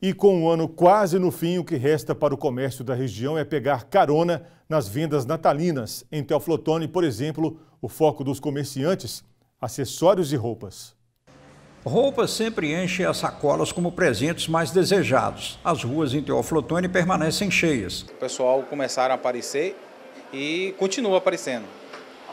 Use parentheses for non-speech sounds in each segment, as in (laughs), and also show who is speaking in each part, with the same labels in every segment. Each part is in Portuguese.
Speaker 1: E com o ano quase no fim, o que resta para o comércio da região é pegar carona nas vendas natalinas. Em Teoflotone, por exemplo, o foco dos comerciantes, acessórios e roupas. Roupas sempre enchem as sacolas como presentes mais desejados. As ruas em Teoflotone permanecem cheias. O
Speaker 2: pessoal começaram a aparecer e continua aparecendo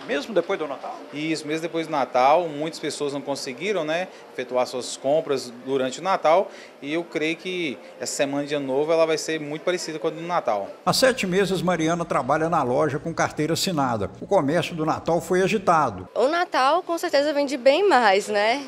Speaker 2: mesmo depois do Natal? Isso, mesmo depois do Natal, muitas pessoas não conseguiram né, efetuar suas compras durante o Natal e eu creio que essa semana de Ano Novo ela vai ser muito parecida com a do Natal.
Speaker 1: Há sete meses, Mariana trabalha na loja com carteira assinada. O comércio do Natal foi agitado.
Speaker 3: O Natal com certeza vende bem mais, né?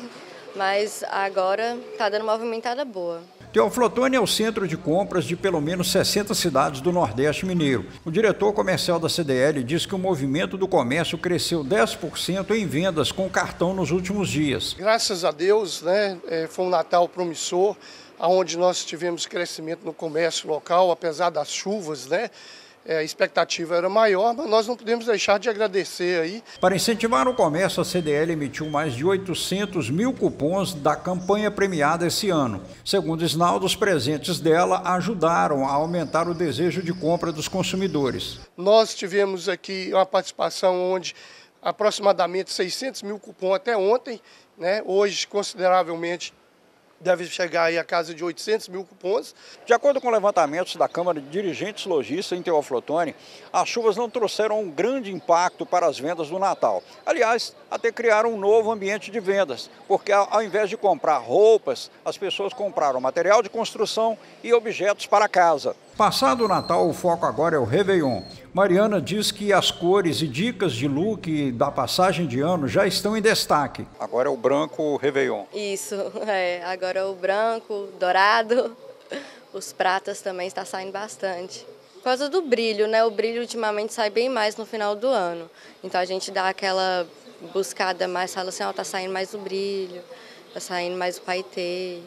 Speaker 3: Mas agora está dando uma movimentada boa.
Speaker 1: Teoflotone é o centro de compras de pelo menos 60 cidades do Nordeste Mineiro. O diretor comercial da CDL diz que o movimento do comércio cresceu 10% em vendas com cartão nos últimos dias.
Speaker 4: Graças a Deus, né, é, foi um Natal promissor, onde nós tivemos crescimento no comércio local, apesar das chuvas, né? É, a expectativa era maior, mas nós não podemos deixar de agradecer aí.
Speaker 1: Para incentivar o comércio, a CDL emitiu mais de 800 mil cupons da campanha premiada esse ano. Segundo Isnaldo, os presentes dela ajudaram a aumentar o desejo de compra dos consumidores.
Speaker 4: Nós tivemos aqui uma participação onde aproximadamente 600 mil cupons até ontem, né? hoje consideravelmente deve chegar aí a casa de 800 mil cupons. De acordo com levantamentos da Câmara de Dirigentes Logistas em Teoflotone, as
Speaker 1: chuvas não trouxeram um grande impacto para as vendas do Natal. Aliás, até criaram um novo ambiente de vendas, porque ao invés de comprar roupas, as pessoas compraram material de construção e objetos para casa. Passado o Natal, o foco agora é o Réveillon. Mariana diz que as cores e dicas de look da passagem de ano já estão em destaque. Agora é o branco Réveillon.
Speaker 3: Isso, (laughs) é, agora agora o branco, dourado, (laughs) os pratas também está saindo bastante. Por causa do brilho, né? O brilho ultimamente sai bem mais no final do ano. Então a gente dá aquela buscada mais, fala assim, ó, oh, tá saindo mais o brilho, tá saindo mais o paetê.